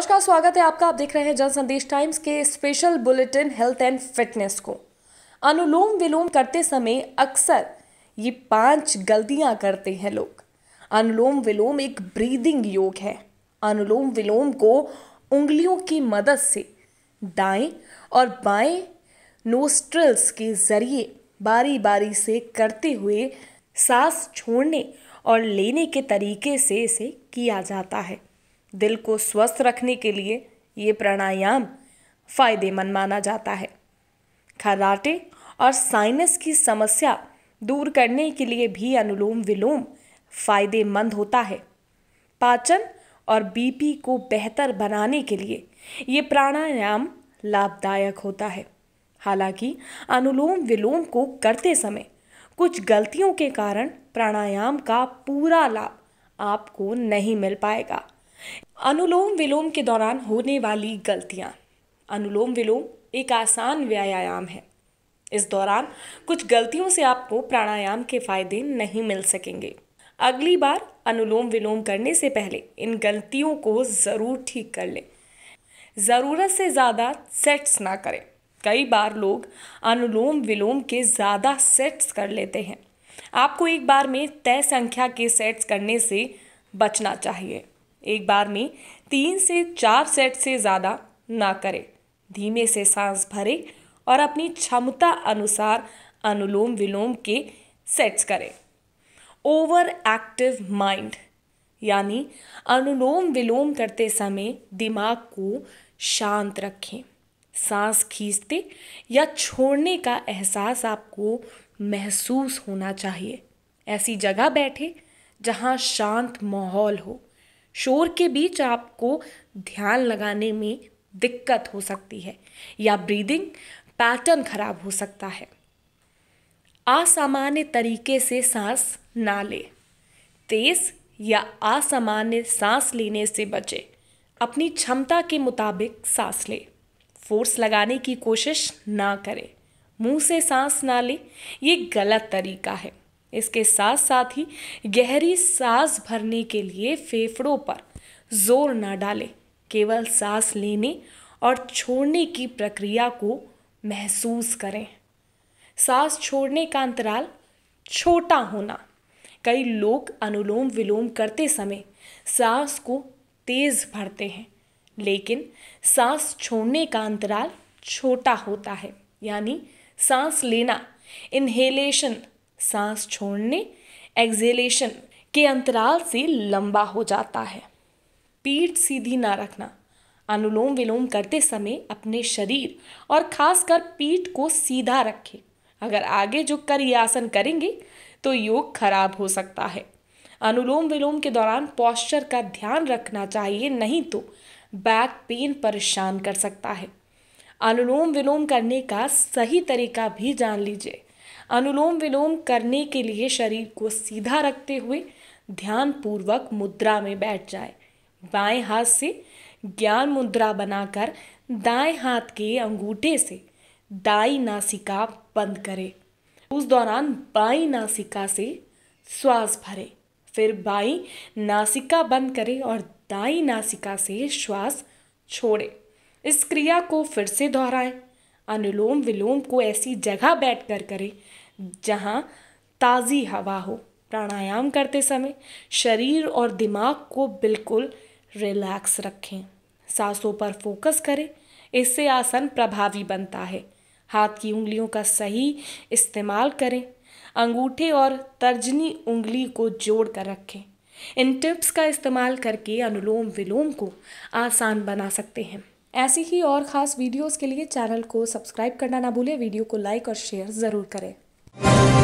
नमस्कार स्वागत है आपका आप देख रहे हैं जन संदेश टाइम्स के special bulletin health and fitness को अनुलोम विलोम करते समय अक्सर ये पांच गलतियां करते हैं लोग अनुलोम विलोम एक ब्रीदिंग योग है अनुलोम विलोम को उंगलियों की मदद से दाएं और बाएं नोस्ट्रल्स के जरिए बारी बारी से करते हुए सांस छोड़ने और लेने के तरीके से इसे किया जाता है दिल को स्वस्थ रखने के लिए ये प्राणायाम फायदेमंद माना जाता है खराटे और साइनस की समस्या दूर करने के लिए भी अनुलोम विलोम फायदेमंद होता है पाचन और बीपी को बेहतर बनाने के लिए ये प्राणायाम लाभदायक होता है हालांकि अनुलोम विलोम को करते समय कुछ गलतियों के कारण प्राणायाम का पूरा लाभ आपको नहीं मिल पाएगा अनुलोम विलोम के दौरान होने वाली गलतियाँ अनुलोम विलोम एक आसान व्यायाम है इस दौरान कुछ गलतियों से आपको प्राणायाम के फायदे नहीं मिल सकेंगे अगली बार अनुलोम विलोम करने से पहले इन गलतियों को ज़रूर ठीक कर लें ज़रूरत से ज़्यादा सेट्स ना करें कई बार लोग अनुलोम विलोम के ज़्यादा सेट्स कर लेते हैं आपको एक बार में तय संख्या के सेट्स करने से बचना चाहिए एक बार में तीन से चार सेट से ज़्यादा ना करें धीमे से सांस भरें और अपनी क्षमता अनुसार अनुलोम विलोम के सेट्स करें ओवर एक्टिव माइंड यानी अनुलोम विलोम करते समय दिमाग को शांत रखें सांस खींचते या छोड़ने का एहसास आपको महसूस होना चाहिए ऐसी जगह बैठे जहाँ शांत माहौल हो शोर के बीच आपको ध्यान लगाने में दिक्कत हो सकती है या ब्रीदिंग पैटर्न खराब हो सकता है असामान्य तरीके से सांस ना लें तेज़ या असामान्य सांस लेने से बचें अपनी क्षमता के मुताबिक सांस लें फोर्स लगाने की कोशिश ना करें मुंह से सांस ना लें ये गलत तरीका है इसके साथ साथ ही गहरी सांस भरने के लिए फेफड़ों पर जोर ना डालें केवल सांस लेने और छोड़ने की प्रक्रिया को महसूस करें सांस छोड़ने का अंतराल छोटा होना कई लोग अनुलोम विलोम करते समय सांस को तेज़ भरते हैं लेकिन सांस छोड़ने का अंतराल छोटा होता है यानी सांस लेना इन्हेलेशन सांस छोड़ने एक्जेलेशन के अंतराल से लंबा हो जाता है पीठ सीधी ना रखना अनुलोम विलोम करते समय अपने शरीर और खासकर पीठ को सीधा रखें अगर आगे जो कर ये आसन करेंगे तो योग खराब हो सकता है अनुलोम विलोम के दौरान पॉस्चर का ध्यान रखना चाहिए नहीं तो बैक पेन परेशान कर सकता है अनुलोम विलोम करने का सही तरीका भी जान लीजिए अनुलोम विलोम करने के लिए शरीर को सीधा रखते हुए ध्यानपूर्वक मुद्रा में बैठ जाए बाएं हाथ से ज्ञान मुद्रा बनाकर दाएं हाथ के अंगूठे से दाई नासिका बंद करें उस दौरान बाई नासिका से श्वास भरे फिर बाई नासिका बंद करें और दाई नासिका से श्वास छोड़े इस क्रिया को फिर से दोहराएं अनुलोम विलोम को ऐसी जगह बैठकर करें जहाँ ताज़ी हवा हो प्राणायाम करते समय शरीर और दिमाग को बिल्कुल रिलैक्स रखें सांसों पर फोकस करें इससे आसन प्रभावी बनता है हाथ की उंगलियों का सही इस्तेमाल करें अंगूठे और तर्जनी उंगली को जोड़ कर रखें इन टिप्स का इस्तेमाल करके अनुलोम विलोम को आसान बना सकते हैं ऐसी ही और ख़ास वीडियोस के लिए चैनल को सब्सक्राइब करना ना भूलें वीडियो को लाइक और शेयर ज़रूर करें Thank you.